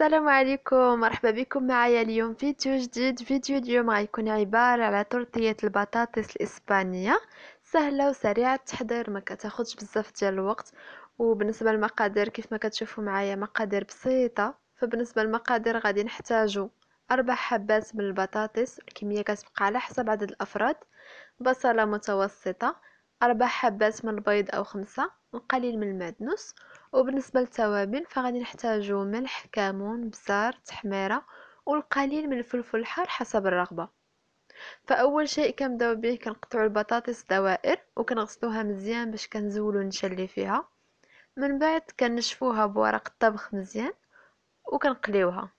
السلام عليكم مرحبا بكم معايا اليوم فيديو جديد فيديو اليوم غيكون عبارة على تورتية البطاطس الإسبانية سهلة وسريعة التحضير ما كتاخدش بزاف ديال الوقت وبالنسبة للمقادير كيف ما كتشوفوا معايا مقادير بسيطة فبالنسبة للمقادير غادي نحتاجو أربع حبات من البطاطس الكمية كتبقى على حسب عدد الأفراد بصلة متوسطة أربع حبات من البيض أو خمسة وقليل من المعدنوس وبالنسبه للتوابل فغادي نحتاجو ملح كمون بزار تحميره والقليل من الفلفل الحار حسب الرغبه فاول شيء كنبداو به كنقطعو البطاطس دوائر وكنغسلوها مزيان باش كنزولو النشا اللي فيها من بعد كنشفوها بورق الطبخ مزيان وكنقليوها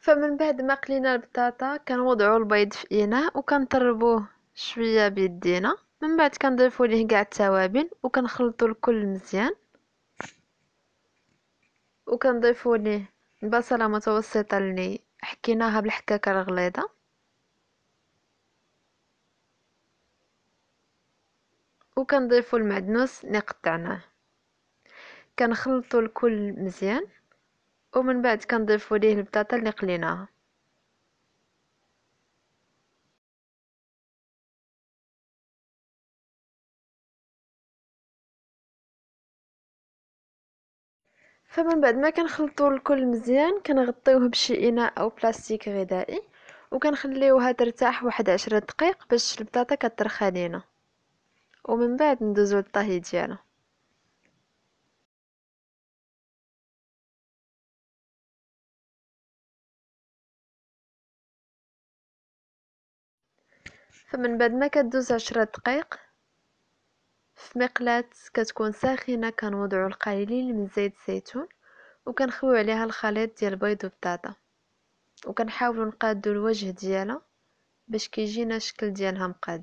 فمن بعد ما قلينا البطاطا كنوضعوا البيض في اناء وكنطربوه شويه بيدينا من بعد كنضيفوا ليه كاع التوابل وكنخلطوا الكل مزيان وكنضيفوا ليه البصله متوسطه اللي حكيناها بالحكاكه الغليظه وكنضيفوا المعدنوس اللي قطعناه كنخلطوا الكل مزيان ومن بعد كنضيفو ليه البطاطا اللي قليناها فمن بعد ما كنخلطو الكل مزيان كنغطيوه بشي اناء او بلاستيك غذائي وكنخليوها ترتاح واحد عشرة دقائق باش البطاطا كترخى لينا ومن بعد ندوزو للطهي ديالها فمن بعد ما كدوز عشرة دقائق في مقلاة كتكون ساخنه كنوضعو القليل من زيت الزيتون وكنخويو عليها الخليط ديال البيض وبطاطا وكنحاولوا نقادوا الوجه ديالها باش كيجينا الشكل ديالها مقاد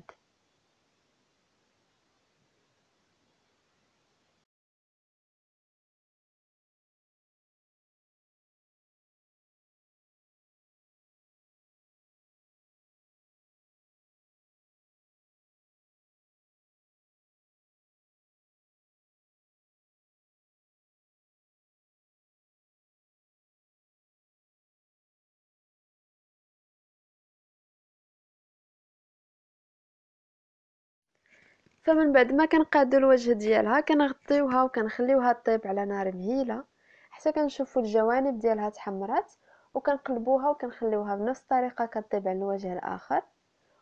فمن بعد ما كنقادو الوجه ديالها كنغطيوها وكنخليوها طيب على نار مهيله حتى كنشوفوا الجوانب ديالها تحمرات وكنقلبوها وكنخليوها بنفس الطريقه كطيب على الوجه الاخر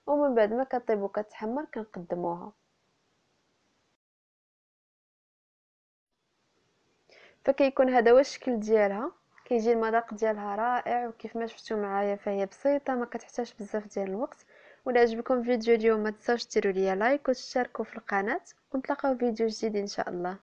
ومن بعد ما كطيب وكتحمر كنقدموها فكيكون هذا هو الشكل ديالها كيجي المذاق ديالها رائع وكيف ما شفتوا معايا فهي بسيطه ما كتحتاج بزاف ديال الوقت ولا عجبكم فيديو اليوم ما تنساوش ديروا ليا لايك وتشاركوا في القناه ونتلاقاو فيديو جديد ان شاء الله